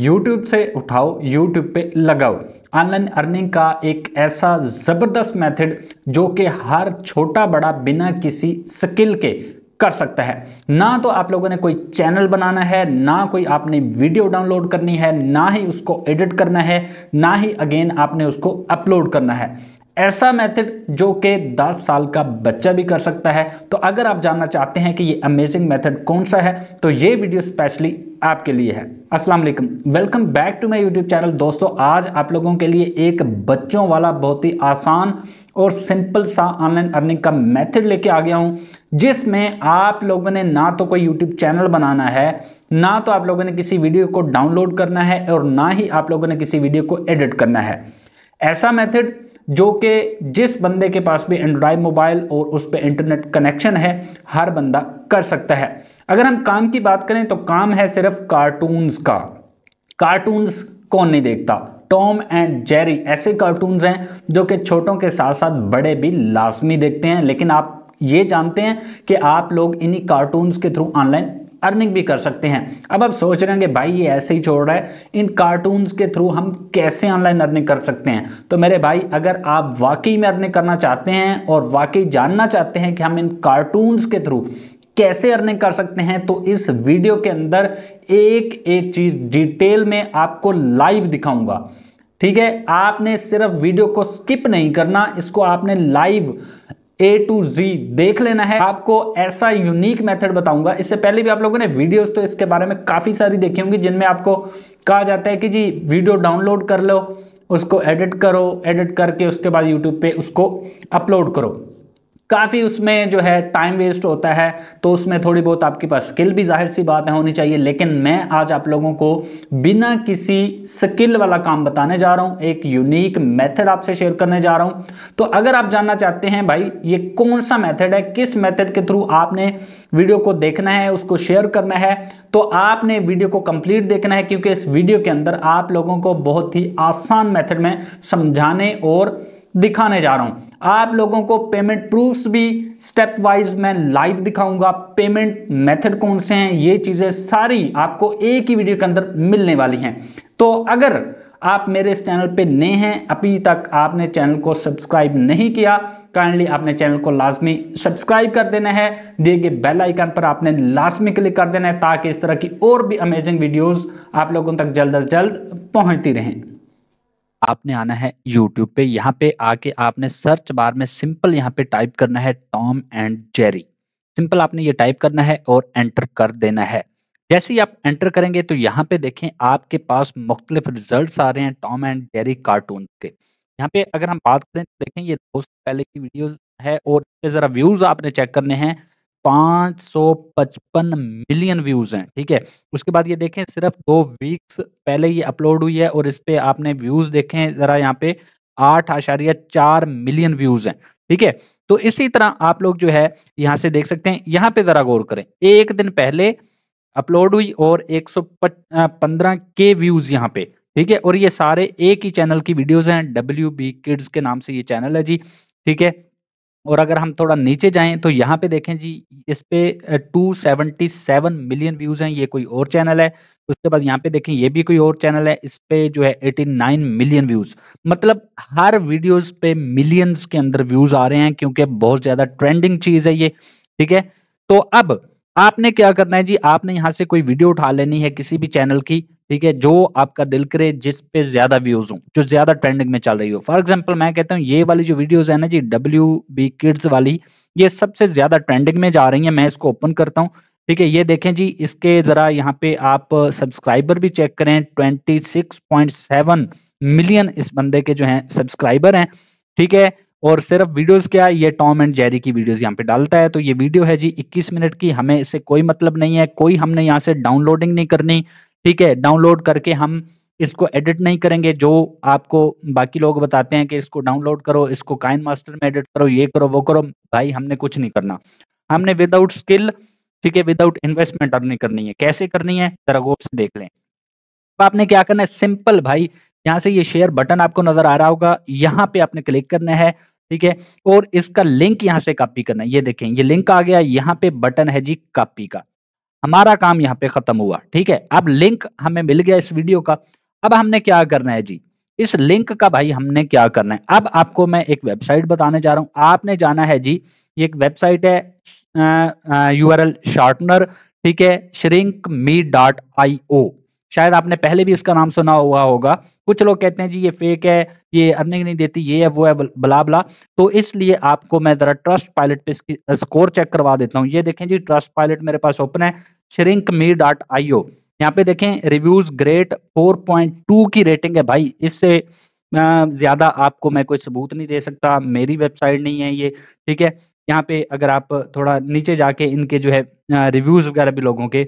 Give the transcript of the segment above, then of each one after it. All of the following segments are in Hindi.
यूट्यूब से उठाओ यूट्यूब पे लगाओ ऑनलाइन अर्निंग का एक ऐसा ज़बरदस्त मेथड जो कि हर छोटा बड़ा बिना किसी स्किल के कर सकता है ना तो आप लोगों ने कोई चैनल बनाना है ना कोई आपने वीडियो डाउनलोड करनी है ना ही उसको एडिट करना है ना ही अगेन आपने उसको अपलोड करना है ऐसा मेथड जो कि 10 साल का बच्चा भी कर सकता है तो अगर आप जानना चाहते हैं कि ये अमेजिंग मेथड कौन सा है तो ये वीडियो स्पेशली आपके लिए है अस्सलाम वालेकुम welcome back to my YouTube channel दोस्तों आज आप लोगों के लिए एक बच्चों वाला बहुत ही आसान और सिंपल सा ऑनलाइन अर्निंग का मेथड लेके आ गया हूँ जिसमें आप लोगों ने ना तो कोई यूट्यूब चैनल बनाना है ना तो आप लोगों ने किसी वीडियो को डाउनलोड करना है और ना ही आप लोगों ने किसी वीडियो को एडिट करना है ऐसा मेथड जो कि जिस बंदे के पास भी एंड्रॉयड मोबाइल और उस पर इंटरनेट कनेक्शन है हर बंदा कर सकता है अगर हम काम की बात करें तो काम है सिर्फ कार्टून्स का कार्टून्स कौन नहीं देखता टॉम एंड जेरी ऐसे कार्टून्स हैं जो कि छोटों के साथ साथ बड़े भी लाजमी देखते हैं लेकिन आप ये जानते हैं कि आप लोग इन्हीं कार्टून्स के थ्रू ऑनलाइन अर्निंग भी कर सकते हैं अब आप सोच रहे होंगे भाई ये ऐसे ही छोड़ रहा है इन कार्टून्स के थ्रू हम कैसे ऑनलाइन अर्निंग कर सकते हैं तो मेरे भाई अगर आप वाकई में अर्निंग करना चाहते हैं और वाकई जानना चाहते हैं कि हम इन कार्टून्स के थ्रू कैसे अर्निंग कर सकते हैं तो इस वीडियो के अंदर एक एक चीज़ डिटेल में आपको लाइव दिखाऊंगा ठीक है आपने सिर्फ वीडियो को स्किप नहीं करना इसको आपने लाइव ए टू जी देख लेना है आपको ऐसा यूनिक मेथड बताऊंगा इससे पहले भी आप लोगों ने वीडियोस तो इसके बारे में काफ़ी सारी देखी होंगी जिनमें आपको कहा जाता है कि जी वीडियो डाउनलोड कर लो उसको एडिट करो एडिट करके उसके बाद यूट्यूब पे उसको अपलोड करो काफ़ी उसमें जो है टाइम वेस्ट होता है तो उसमें थोड़ी बहुत आपके पास स्किल भी जाहिर सी बात है होनी चाहिए लेकिन मैं आज आप लोगों को बिना किसी स्किल वाला काम बताने जा रहा हूँ एक यूनिक मेथड आपसे शेयर करने जा रहा हूँ तो अगर आप जानना चाहते हैं भाई ये कौन सा मेथड है किस मेथड के थ्रू आपने वीडियो को देखना है उसको शेयर करना है तो आपने वीडियो को कंप्लीट देखना है क्योंकि इस वीडियो के अंदर आप लोगों को बहुत ही आसान मैथड में समझाने और दिखाने जा रहा हूँ आप लोगों को पेमेंट प्रूफ्स भी स्टेप वाइज मैं लाइव दिखाऊंगा पेमेंट मेथड कौन से हैं ये चीज़ें सारी आपको एक ही वीडियो के अंदर मिलने वाली हैं तो अगर आप मेरे इस चैनल पे नए हैं अभी तक आपने चैनल को सब्सक्राइब नहीं किया काइंडली आपने चैनल को लाजमी सब्सक्राइब कर देना है दिए गए बेल आइकन पर आपने लाजमी क्लिक कर देना है ताकि इस तरह की और भी अमेजिंग वीडियोस आप लोगों तक जल्द अज जल्द पहुंचती रहें आपने आना है यूट्यूब पे यहाँ पे आके आपने सर्च बार में सिंपल यहाँ पे टाइप करना है टॉम एंड जेरी सिंपल आपने ये टाइप करना है और एंटर कर देना है जैसे ही आप एंटर करेंगे तो यहाँ पे देखें आपके पास मुख्तलिफ रिजल्ट आ रहे हैं टॉम एंड जेरी कार्टून के यहाँ पे अगर हम बात करें तो देखें ये दो पहले की वीडियो है और जरा व्यूज आपने चेक करने हैं 555 सौ पचपन मिलियन व्यूज हैं ठीक है उसके बाद ये देखें सिर्फ दो वीक्स पहले ये अपलोड हुई है और इस पे आपने व्यूज देखे हैं जरा यहाँ पे आठ आशारिया चार मिलियन व्यूज हैं ठीक है तो इसी तरह आप लोग जो है यहाँ से देख सकते हैं यहाँ पे जरा गौर करें एक दिन पहले अपलोड हुई और एक सौ पंद्रह के व्यूज यहाँ पे ठीक है और ये सारे एक ही चैनल की वीडियोस हैं डब्ल्यू बी किड्स के नाम से ये चैनल है जी ठीक है और अगर हम थोड़ा नीचे जाएं तो यहाँ पे देखें जी इस पे two seventy seven million views हैं ये कोई और चैनल है उसके बाद यहाँ पे देखें ये भी कोई और चैनल है इस पे जो है एटी नाइन मिलियन व्यूज मतलब हर वीडियोस पे मिलियंस के अंदर व्यूज आ रहे हैं क्योंकि बहुत ज्यादा ट्रेंडिंग चीज है ये ठीक है तो अब आपने क्या करना है जी आपने यहाँ से कोई वीडियो उठा लेनी है किसी भी चैनल की ठीक है जो आपका दिल करे जिस पे ज्यादा व्यूज हो जो ज्यादा ट्रेंडिंग में चल रही हो फॉर एग्जाम्पल मैं कहता हूँ ये वाली जो वीडियोज है ना जी डब्ल्यू बी किड्स वाली ये सबसे ज्यादा ट्रेंडिंग में जा रही है मैं इसको ओपन करता हूँ ठीक है ये देखें जी इसके जरा यहाँ पे आप सब्सक्राइबर भी चेक करें twenty six point seven million इस बंदे के जो है सब्सक्राइबर हैं ठीक है और सिर्फ वीडियोस क्या ये टॉम एंड जेरी की वीडियोस यहाँ पे डालता है तो ये वीडियो है जी 21 मिनट की हमें इससे कोई मतलब नहीं है कोई हमने यहाँ से डाउनलोडिंग नहीं करनी ठीक है डाउनलोड करके हम इसको एडिट नहीं करेंगे जो आपको बाकी लोग बताते हैं कि इसको डाउनलोड करो इसको काइन मास्टर में एडिट करो ये करो वो करो भाई हमने कुछ नहीं करना हमने विदाउट स्किल ठीक है विदाउट इन्वेस्टमेंट अर्निंग करनी है कैसे करनी है जरा गोप से देख लें तो आपने क्या करना है सिंपल भाई यहाँ से ये शेयर बटन आपको नजर आ रहा होगा यहाँ पे आपने क्लिक करना है ठीक है और इसका लिंक यहां से कॉपी करना ये देखें ये लिंक आ गया यहाँ पे बटन है जी कॉपी का हमारा काम यहाँ पे खत्म हुआ ठीक है अब लिंक हमें मिल गया इस वीडियो का अब हमने क्या करना है जी इस लिंक का भाई हमने क्या करना है अब आपको मैं एक वेबसाइट बताने जा रहा हूं आपने जाना है जी एक वेबसाइट है यू आर एल शार्टनर ठीक है श्रिंक मी डॉट आई ओ शायद आपने पहले भी इसका नाम सुना हुआ होगा कुछ लोग कहते हैं जी ये फेक है ये अर्निंग नहीं देती ये है वो है बलाबला तो इसलिए आपको मैं ज़रा ट्रस्ट पायलट पे इसकी स्कोर चेक करवा देता हूँ ये देखें जी ट्रस्ट पायलट मेरे पास ओपन है shrink me dot I O यहाँ पे देखें रिव्यूज ग्रेट टू की रेटिंग है भाई इससे ज़्यादा आपको मैं कोई सबूत नहीं दे सकता मेरी वेबसाइट नहीं है ये ठीक है यहाँ पे अगर आप थोड़ा नीचे जाके इनके जो है रिव्यूज़ वगैरह भी लोगों के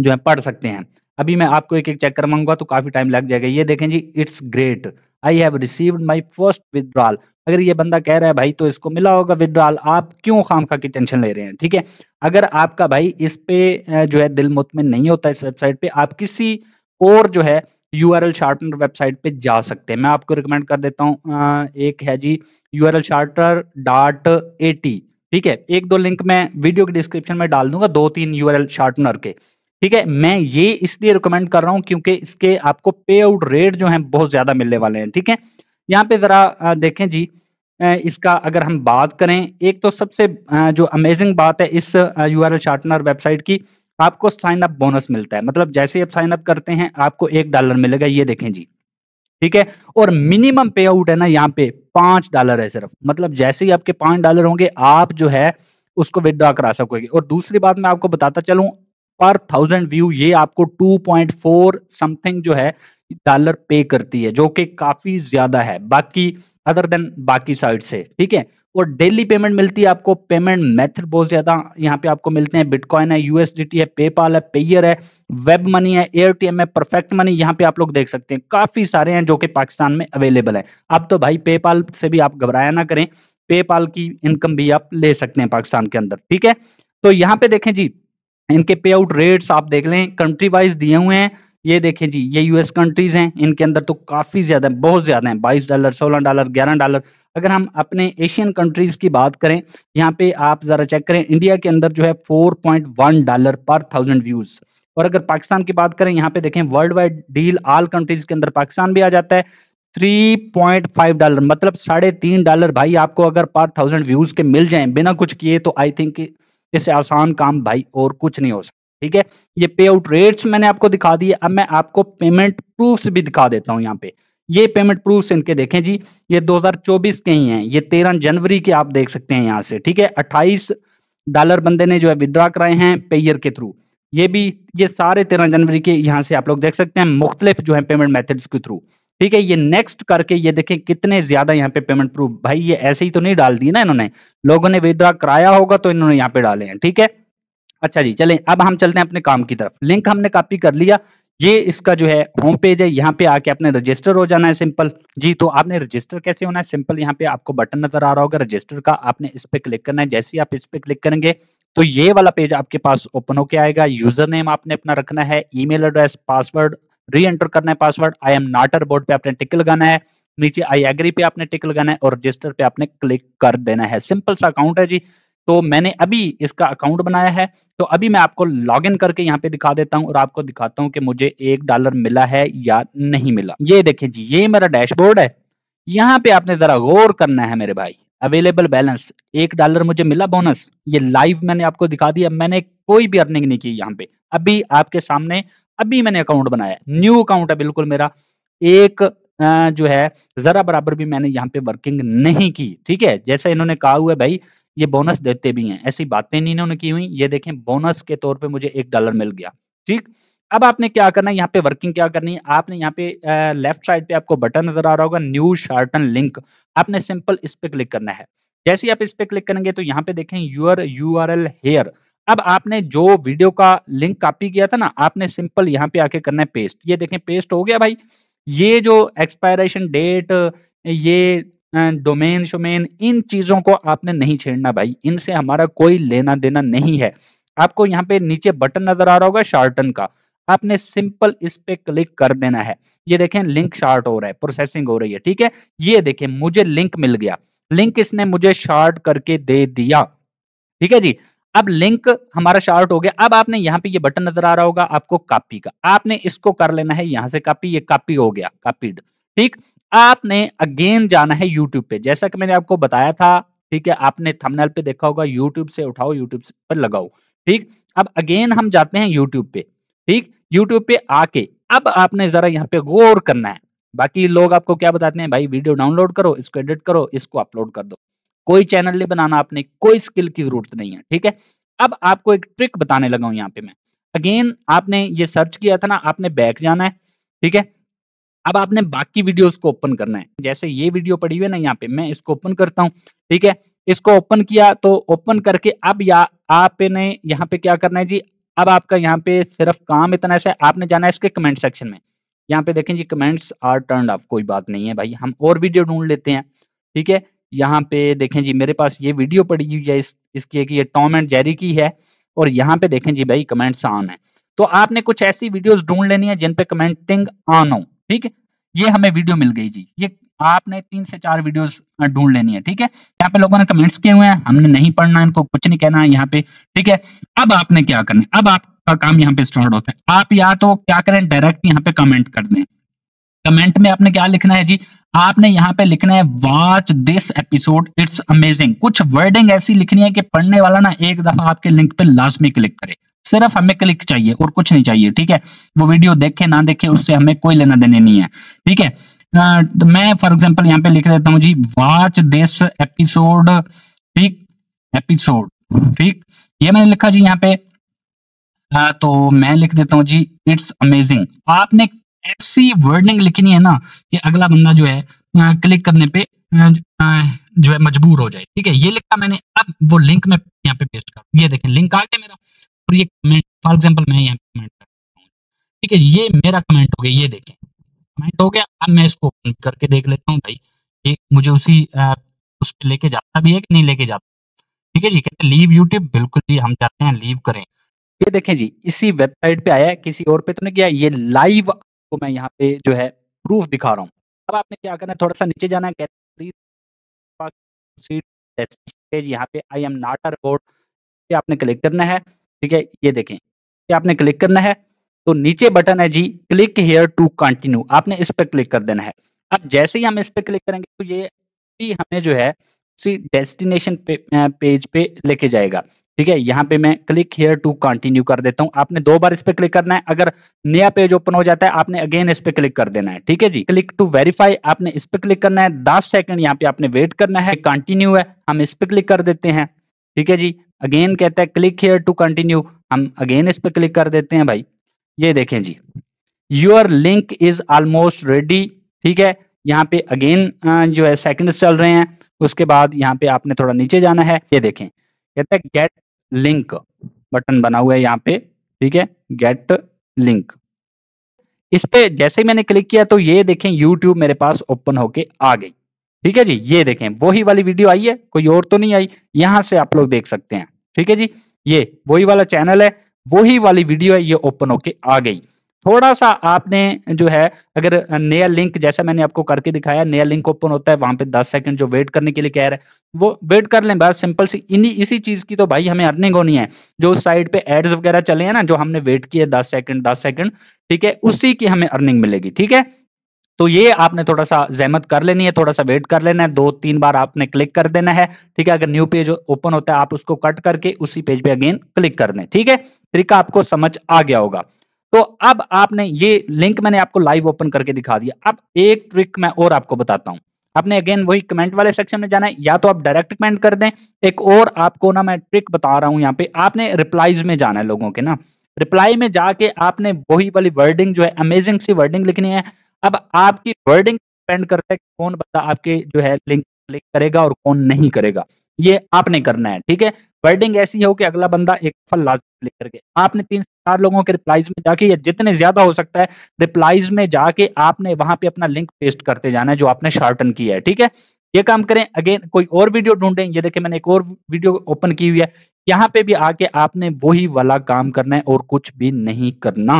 जो है पढ़ सकते हैं अभी मैं आपको एक एक चेक करवाऊंगा तो काफी टाइम लग जाएगा ये देखें जी it's great I have received my first withdrawal अगर ये बंदा कह रहा है भाई तो इसको मिला होगा विदड्रॉल आप क्यों खाम खा की टेंशन ले रहे हैं ठीक है अगर आपका भाई इस पे जो है दिल मुतमिन नहीं होता इस वेबसाइट पे आप किसी और जो है U R L shortener website पे जा सकते हैं मैं आपको रिकमेंड कर देता हूँ एक है जी U R L shorter dot A T ठीक है एक दो लिंक मैं वीडियो के डिस्क्रिप्शन में डाल दूंगा दो तीन यू आर एल शार्टनर के ठीक है मैं ये इसलिए रिकमेंड कर रहा हूँ क्योंकि इसके आपको पे आउट रेट जो है बहुत ज्यादा मिलने वाले हैं ठीक है यहाँ पे जरा देखें जी इसका अगर हम बात करें एक तो सबसे जो अमेजिंग बात है इस यू आर शार्टनर वेबसाइट की आपको साइन अप बोनस मिलता है मतलब जैसे आप साइन अप करते हैं आपको एक डॉलर मिलेगा ये देखें जी ठीक है और मिनिमम पे आउट है ना यहाँ पे पांच डॉलर है सिर्फ मतलब जैसे ही आपके पांच डॉलर होंगे आप जो है उसको विदड्रॉ करा सकोगे और दूसरी बात मैं आपको बताता चलूं पर थाउजेंड व्यू ये आपको 2.4 समथिंग जो है डॉलर पे करती है जो कि काफी ज्यादा है बाकी अदर देन बाकी साइड से ठीक है और डेली पेमेंट मिलती है आपको पेमेंट मेथड बहुत ज्यादा यहाँ पे आपको मिलते हैं बिटकॉइन है यूएसडीटी है पेपाल है पेयर है वेब मनी है एयरटीएम है परफेक्ट मनी यहाँ पे आप लोग देख सकते हैं काफी सारे हैं जो कि पाकिस्तान में अवेलेबल है अब तो भाई पेपाल से भी आप घबराया ना करें पेपाल की इनकम भी आप ले सकते हैं पाकिस्तान के अंदर ठीक है तो यहाँ पे देखें जी इनके पे आउट रेट्स आप देख लें कंट्री वाइज दिए हुए हैं ये देखें जी ये यूएस कंट्रीज हैं इनके अंदर तो काफी ज्यादा है बहुत ज्यादा है बाईस डॉलर सोलह डॉलर ग्यारह डॉलर अगर हम अपने एशियन कंट्रीज की बात करें यहाँ पे आप जरा चेक करें इंडिया के अंदर जो है फोर पॉइंट वन डॉलर पर थाउजेंड व्यूज और अगर पाकिस्तान की बात करें यहाँ पे देखें world wide deal all countries के अंदर पाकिस्तान भी आ जाता है 3.5 डॉलर मतलब साढ़े तीन डॉलर भाई आपको अगर पर थाउजेंड व्यूज के मिल जाएं बिना कुछ किए तो आई थिंक इससे आसान काम भाई और कुछ नहीं हो सकता ठीक है ये पे आउट रेट्स मैंने आपको दिखा दिए अब मैं आपको पेमेंट प्रूफ भी दिखा देता हूँ यहाँ पे ये पेमेंट प्रूफ इनके देखें जी ये 2024 के ही हैं ये 13 जनवरी के आप देख सकते हैं यहाँ से ठीक है 28 डॉलर बंदे ने जो है विद्रा कराए हैं पेयर के थ्रू ये भी ये सारे तेरह जनवरी के यहाँ से आप लोग देख सकते हैं मुख्तलिफ जो है पेमेंट मेथड्स के थ्रू ठीक है ये नेक्स्ट करके ये देखें कितने ज्यादा यहाँ पे पेमेंट प्रूफ भाई ये ऐसे ही तो नहीं डाल दिए ना इन्होंने लोगों ने विदड्रा कराया होगा तो इन्होंने यहाँ पे डाले हैं ठीक है अच्छा जी चलें अब हम चलते हैं अपने काम की तरफ लिंक हमने कॉपी कर लिया ये इसका जो है होम पेज है यहाँ पे आके आपने रजिस्टर हो जाना है सिंपल जी तो आपने रजिस्टर कैसे होना है सिंपल यहाँ पे आपको बटन नजर आ रहा होगा रजिस्टर का आपने इस पे क्लिक करना है जैसे ही आप इस पे क्लिक करेंगे तो ये वाला पेज आपके पास ओपन होके आएगा यूजर नेम आपने अपना रखना है email address password reenter करना है पासवर्ड आई एम नॉट बोर्ड पे आपने टिक लगाना है नीचे आई एग्री पे आपने टिक लगाना है और रजिस्टर पे आपने क्लिक कर देना है सिंपल सा अकाउंट है जी तो मैंने अभी इसका अकाउंट बनाया है तो अभी मैं आपको लॉगिन करके यहाँ पे दिखा देता हूँ और आपको दिखाता हूँ कि मुझे एक डॉलर मिला है या नहीं मिला ये देखें जी ये मेरा डैशबोर्ड है यहाँ पे आपने जरा गौर करना है मेरे भाई अवेलेबल बैलेंस एक डॉलर मुझे मिला बोनस ये लाइव मैंने आपको दिखा दिया मैंने कोई भी अर्निंग नहीं की यहाँ पे अभी आपके सामने अभी मैंने अकाउंट बनाया न्यू अकाउंट है बिल्कुल मेरा एक जो है जरा बराबर भी मैंने यहाँ पे वर्किंग नहीं की ठीक है जैसा इन्होंने कहा हुआ है भाई ये बोनस देते भी हैं ऐसी बातें नहीं इन्होंने की हुई ये देखें बोनस के तौर पे मुझे एक डॉलर मिल गया ठीक अब आपने क्या करना है यहाँ पे वर्किंग क्या करनी है आपने यहाँ पे लेफ्ट साइड पे आपको बटन नजर आ रहा होगा न्यू शार्टन लिंक आपने सिंपल इस पे क्लिक करना है जैसे आप इस पे क्लिक करेंगे तो यहाँ पे देखें your U R L here अब आपने जो वीडियो का लिंक कॉपी किया था ना आपने सिंपल यहाँ पे आके करना है पेस्ट ये देखें पेस्ट हो गया भाई ये जो एक्सपायरेशन डेट ये डोमेन शोमेन इन चीजों को आपने नहीं छेड़ना भाई इनसे हमारा कोई लेना देना नहीं है आपको यहाँ पे नीचे बटन नजर आ रहा होगा शार्टन का आपने सिंपल इस पे क्लिक कर देना है ये देखें लिंक शार्ट हो रहा है प्रोसेसिंग हो रही है ठीक है ये देखें मुझे लिंक मिल गया लिंक इसने मुझे शार्ट करके दे दिया ठीक है जी अब लिंक हमारा शॉर्ट हो गया अब आपने यहाँ पे ये बटन नजर आ रहा होगा आपको कॉपी का आपने इसको कर लेना है यहाँ से कॉपी ये कॉपी हो गया कॉपीड ठीक आपने अगेन जाना है यूट्यूब पे जैसा कि मैंने आपको बताया था ठीक है आपने थंबनेल पे देखा होगा यूट्यूब से उठाओ यूट्यूब पर लगाओ ठीक अब अगेन हम जाते हैं यूट्यूब पे ठीक यूट्यूब पे आके अब आपने जरा यहाँ पे गौर करना है बाकी लोग आपको क्या बताते हैं भाई वीडियो डाउनलोड करो इसको एडिट करो इसको अपलोड कर दो कोई चैनल नहीं बनाना आपने कोई स्किल की जरूरत नहीं है ठीक है अब आपको एक ट्रिक बताने लगा हूं यहाँ पे मैं अगेन आपने ये सर्च किया था ना आपने बैक जाना है ठीक है अब आपने बाकी वीडियोस को ओपन करना है जैसे ये वीडियो पड़ी हुई है ना यहाँ पे मैं इसको ओपन करता हूँ ठीक है इसको ओपन किया तो ओपन करके अब या आपने यहाँ पे क्या करना है जी अब आपका यहाँ पे सिर्फ काम इतना सा आपने जाना है इसके कमेंट सेक्शन में यहाँ पे देखें जी कमेंट्स आर टर्न ऑफ कोई बात नहीं है भाई हम और वीडियो ढूंढ लेते हैं ठीक है यहाँ पे देखें जी मेरे पास ये वीडियो पड़ी हुई है इस, इसकी कि ये टॉम एंड जेरी की है और यहाँ पे देखें जी भाई कमेंट्स ऑन है तो आपने कुछ ऐसी वीडियोस ढूंढ लेनी है जिन पे कमेंटिंग ऑन हो ठीक है ये हमें वीडियो मिल गई जी ये आपने तीन से चार वीडियोस ढूंढ लेनी है ठीक है यहाँ पे लोगों ने कमेंट्स किए हुए हैं हमने नहीं पढ़ना इनको कुछ नहीं कहना है यहाँ पे ठीक है अब आपने क्या करना है अब आपका काम यहाँ पे स्टार्ट होता है आप या तो क्या करें डायरेक्ट यहाँ पे कमेंट कर दें कमेंट में आपने क्या लिखना है जी आपने यहाँ पे लिखना है watch this episode it's amazing कुछ वर्डिंग ऐसी लिखनी है कि पढ़ने वाला ना एक दफा आपके लिंक पे लाजमी क्लिक करे सिर्फ हमें क्लिक चाहिए और कुछ नहीं चाहिए ठीक है वो वीडियो देखे ना देखे उससे हमें कोई लेना देने नहीं है ठीक है तो मैं फॉर एग्जाम्पल यहाँ पे लिख देता हूँ जी वॉच दिस एपिसोड ठीक एपिसोड ठीक ये मैंने लिखा जी यहाँ पे आ, तो मैं लिख देता हूँ जी इट्स अमेजिंग आपने ऐसी वर्डिंग लिखनी है ना कि अगला बंदा जो है आ, क्लिक करने पे आ, जो है मजबूर हो जाए ठीक है ये लिखा मैंने अब वो लिंक में यहाँ पे पेस्ट कर ये देखें लिंक आ गया मेरा और ये कमेंट फॉर एग्जाम्पल मैं यहाँ कमेंट कर ठीक है ये मेरा कमेंट हो गया ये देखें कमेंट हो गया अब मैं इसको ओपन करके देख लेता हूँ भाई ये मुझे उसी आ, उस पर लेके जाता भी है कि नहीं लेके जाता ठीक है जी कहते लीव यूट्यूब बिल्कुल जी हम चाहते हैं लीव करें ये देखें जी इसी वेबसाइट पे आया किसी और पे तो नहीं गया ये लाइव आपको मैं यहाँ पे जो है प्रूफ दिखा रहा हूँ अब आपने क्या करना है थोड़ा सा नीचे जाना है पेज यहाँ पे I am not a robot ये आपने क्लिक करना है ठीक है ये देखें ये आपने क्लिक करना है तो नीचे बटन है जी क्लिक हेयर टू कंटिन्यू आपने इस पर क्लिक कर देना है अब जैसे ही हम इस पर क्लिक करेंगे तो ये भी हमें जो है उसी डेस्टिनेशन पे, पेज पे लेके जाएगा ठीक है यहाँ पे मैं क्लिक हेयर टू कंटिन्यू कर देता हूँ आपने दो बार इस पर क्लिक करना है अगर नया पेज ओपन हो जाता है आपने अगेन इस पे क्लिक कर देना है ठीक है जी क्लिक टू वेरीफाई आपने इस पर क्लिक करना है दस सेकंड यहाँ पे आपने वेट करना है कंटिन्यू है हम इस पर क्लिक कर देते हैं ठीक है जी अगेन कहता है क्लिक हेयर टू कंटिन्यू हम अगेन इस पे क्लिक कर देते हैं भाई ये देखें जी your link is almost ready ठीक है यहाँ पे अगेन जो है सेकेंड चल रहे हैं उसके बाद यहाँ पे आपने थोड़ा नीचे जाना है ये देखें कहता है गेट लिंक बटन बना हुआ है यहाँ पे ठीक है गेट लिंक इस पे जैसे ही मैंने क्लिक किया तो ये देखें YouTube मेरे पास ओपन होके आ गई ठीक है जी ये देखें वही वाली वीडियो आई है कोई और तो नहीं आई यहां से आप लोग देख सकते हैं ठीक है जी ये वही वाला चैनल है वही वाली वीडियो है ये ओपन होके आ गई थोड़ा सा आपने जो है अगर नया लिंक जैसा मैंने आपको करके दिखाया नया लिंक ओपन होता है वहां पे 10 सेकंड जो वेट करने के लिए कह रहे हैं वो वेट कर लें बस सिंपल सी इन्हीं इसी चीज की तो भाई हमें अर्निंग होनी है जो उस साइड पे एड्स वगैरह चले हैं ना जो हमने वेट किए दस सेकंड दस सेकंड ठीक है उसी की हमें अर्निंग मिलेगी ठीक है तो ये आपने थोड़ा सा जहमत कर लेनी है थोड़ा सा वेट कर लेना है दो तीन बार आपने क्लिक कर देना है ठीक है अगर न्यू पेज ओपन होता है आप उसको कट करके उसी पेज पे अगेन क्लिक कर दें ठीक है तरीका आपको समझ आ गया होगा तो अब आपने ये लिंक मैंने आपको लाइव ओपन करके दिखा दिया अब एक ट्रिक मैं और आपको बताता हूं आपने अगेन वही कमेंट वाले सेक्शन में जाना है या तो आप डायरेक्ट कमेंट कर दें एक और आपको ना मैं ट्रिक बता रहा हूं यहाँ पे आपने रिप्लाईज में जाना है लोगों के ना रिप्लाई में जाके आपने वही वाली वर्डिंग जो है अमेजिंग सी वर्डिंग लिखनी है अब आपकी वर्डिंग डिपेंड करता है कौन बंदा आपके जो है लिंक क्लिक करेगा और कौन नहीं करेगा ये आपने करना है ठीक है वर्डिंग ऐसी हो कि अगला बंदा एक फल लाजमी लेकर गए आपने तीन चार लोगों के रिप्लाइज में जाके या जितने ज्यादा हो सकता है रिप्लाइज में जाके आपने वहां पे अपना लिंक पेस्ट करते जाना है जो आपने शार्टन किया है ठीक है ये काम करें अगेन कोई और वीडियो ढूंढें ये देखें मैंने एक और वीडियो ओपन की हुई है यहाँ पे भी आके आपने वही वाला काम करना है और कुछ भी नहीं करना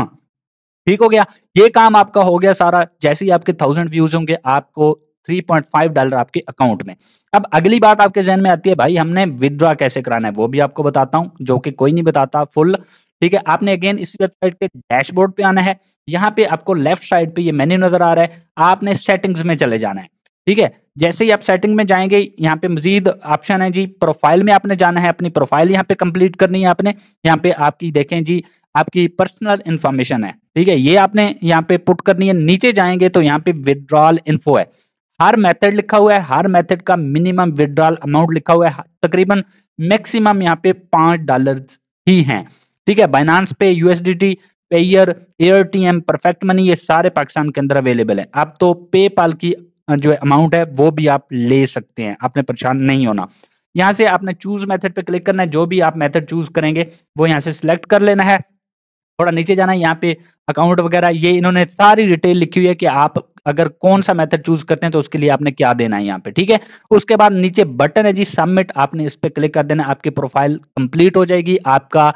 ठीक हो गया ये काम आपका हो गया सारा जैसे ही आपके थाउजेंड व्यूज होंगे आपको 3.5 डॉलर आपके अकाउंट में अब अगली बात आपके जहन में आती है भाई हमने विदड्रॉ कैसे कराना है वो भी आपको बताता हूँ जो कि कोई नहीं बताता फुल ठीक है आपने अगेन इस वेबसाइट के डैशबोर्ड पे आना है यहाँ पे आपको लेफ्ट साइड पे ये मेन्यू नजर आ रहा है आपने सेटिंग्स में चले जाना है ठीक है जैसे ही आप सेटिंग में जाएंगे यहाँ पे मजीद ऑप्शन है जी प्रोफाइल में आपने जाना है अपनी प्रोफाइल यहाँ पे कंप्लीट करनी है आपने यहाँ पे आपकी देखें जी आपकी पर्सनल इन्फॉर्मेशन है ठीक है ये आपने यहाँ पे पुट करनी है नीचे जाएंगे तो यहाँ पे विदड्रॉल इन्फो है हर मेथड लिखा हुआ है हर मेथड का मिनिमम विड्रॉल अमाउंट लिखा हुआ है तकरीबन मैक्सिमम यहाँ पे पांच डॉलर ही हैं ठीक है बाइनांस पे USDT Payeer Airtm Perfect Money ये सारे पाकिस्तान के अंदर अवेलेबल है आप तो पेपाल की जो अमाउंट है वो भी आप ले सकते हैं आपने परेशान नहीं होना यहाँ से आपने चूज मेथड पे क्लिक करना है जो भी आप मेथड चूज करेंगे वो यहाँ से सिलेक्ट कर लेना है थोड़ा नीचे जाना है यहाँ पे अकाउंट वगैरह ये इन्होंने सारी डिटेल लिखी हुई है कि आप अगर कौन सा मेथड चूज करते हैं तो उसके लिए आपने क्या देना है यहाँ पे ठीक है उसके बाद नीचे बटन है जी सबमिट आपने इस पर क्लिक कर देना आपकी प्रोफाइल कंप्लीट हो जाएगी आपका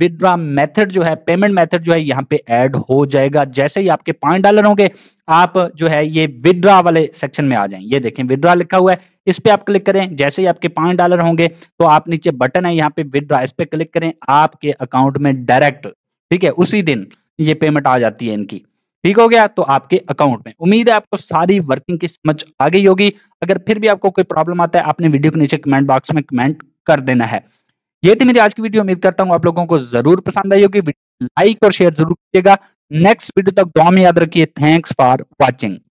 विदड्रा मेथड जो है पेमेंट मेथड जो है यहाँ पे ऐड हो जाएगा जैसे ही आपके पांच डॉलर होंगे आप जो है ये विदड्रा वाले सेक्शन में आ जाएं ये देखें विदड्रा लिखा हुआ है इस पे आप क्लिक करें जैसे ही आपके पांच डॉलर होंगे तो आप नीचे बटन है यहाँ पे विदड्रा इस पे क्लिक करें आपके अकाउंट में डायरेक्ट ठीक है उसी दिन ये पेमेंट आ जाती है इनकी ठीक हो गया तो आपके अकाउंट में उम्मीद है आपको सारी वर्किंग की समझ आ गई होगी अगर फिर भी आपको कोई प्रॉब्लम आता है आपने वीडियो के नीचे कमेंट बॉक्स में कमेंट कर देना है ये थी मेरी आज की वीडियो उम्मीद करता हूँ आप लोगों को जरूर पसंद आई होगी लाइक और शेयर जरूर कीजिएगा नेक्स्ट वीडियो तक दो में याद रखिए थैंक्स फॉर वॉचिंग